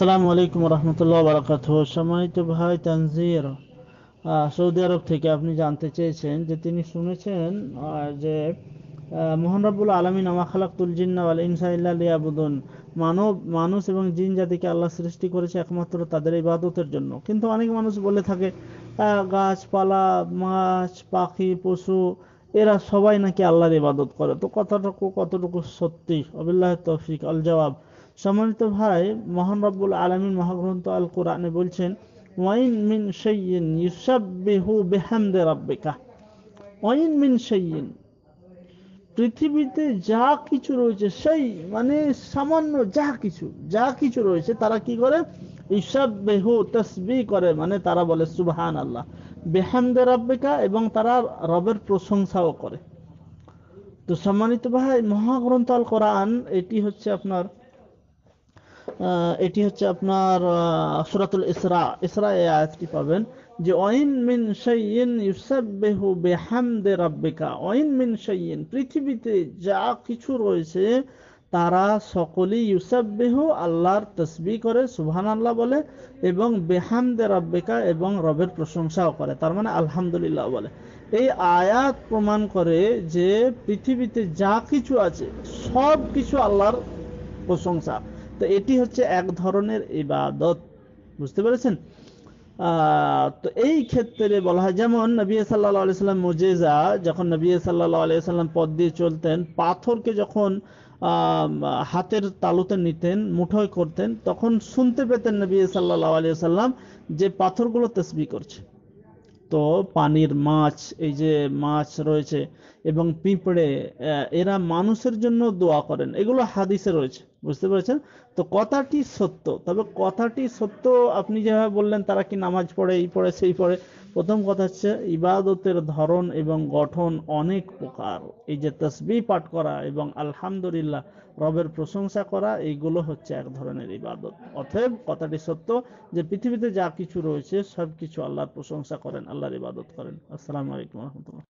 আসসালামু আলাইকুম রহমতুল্লাহ বারাকাত সম্মানিত ভাই তানজির সৌদি আরব থেকে আপনি জানতে চেয়েছেন যে তিনি শুনেছেন যে মোহনরাবুল আলমিন আমা খালাকুল জিন্না আল ইনসাইল্লা মানব মানুষ এবং জিন জাতিকে আল্লাহ সৃষ্টি করেছে একমাত্র তাদের ইবাদতের জন্য কিন্তু অনেক মানুষ বলে থাকে গাছপালা মাছ পাখি পশু এরা সবাই নাকি আল্লাহর ইবাদত করে তো কথাটুকু কতটুকু সত্যি অবিল্লাহ তফিক আল জবাব সম্মানিত ভাই মহান রব্বুল আলমীর মহাগ্রন্থ আল কোরআনে বলছেন ওয়াইন মিন সৈয়িন ইউসাবিহু বেহামদে রব্বিকা ওয়াইন মিন সৈয়িন পৃথিবীতে যা কিছু রয়েছে সেই মানে সামান্য যা কিছু যা কিছু রয়েছে তারা কি করে ইসাব বেহু তসবি করে মানে তারা বলে সুবহান আল্লাহ বেহামদে রব্বিকা এবং তারা রবের প্রশংসাও করে তো সম্মানিত ভাই মহাগ্রন্থ আল কোরআন এটি হচ্ছে আপনার এটি হচ্ছে আপনার সুরাতুল ইসরা ইসরা এই আয়াতটি পাবেন যে অইন মিন শাইয়িন ইউসাববিহু বিহামদি রাব্বিকা অইন মিন শাইয়িন পৃথিবীতে যা কিছু রয়েছে তারা সকলেই ইউসাববিহু আল্লাহর তসবি করে সুবহানাল্লাহ বলে এবং বিহামদি রাব্বিকা এবং রবের প্রশংসাও করে তার মানে আলহামদুলিল্লাহ বলে এই আয়াত প্রমাণ করে যে পৃথিবীতে যা কিছু আছে সব কিছু আল্লাহর প্রশংসা তো এটি হচ্ছে এক ধরনের ইবাদত বুঝতে পেরেছেন তো এই ক্ষেত্রে বলা হয় যেমন নবী সাল্লাহ আলি সাল্লাম মোজেজা যখন নবী সাল্লাহ আলি সাল্লাম পদ দিয়ে চলতেন পাথরকে যখন হাতের তালুতে নিতেন মুঠোয় করতেন তখন শুনতে পেতেন নবী সাল্লাহ আলি সাল্লাম যে পাথরগুলো তসবি করছে তো পানির মাছ এই যে মাছ রয়েছে এবং পিঁপড়ে এরা মানুষের জন্য দোয়া করেন এগুলো হাদিসে রয়েছে বুঝতে পেরেছেন তো কথাটি সত্য তবে কথাটি সত্য আপনি যেভাবে বললেন তারা কি নামাজ পড়ে এই পড়ে সেই পড়ে প্রথম কথা হচ্ছে ইবাদতের ধরন এবং গঠন অনেক প্রকার এই যে তসবি পাঠ করা এবং আলহামদুলিল্লাহ রবের প্রশংসা করা এইগুলো হচ্ছে এক ধরনের ইবাদত অথব কথাটি সত্য যে পৃথিবীতে যা কিছু রয়েছে সব কিছু আল্লাহর প্রশংসা করেন আল্লাহর ইবাদত করেন আসসালামু আলাইকুম রহমতুল্লাহ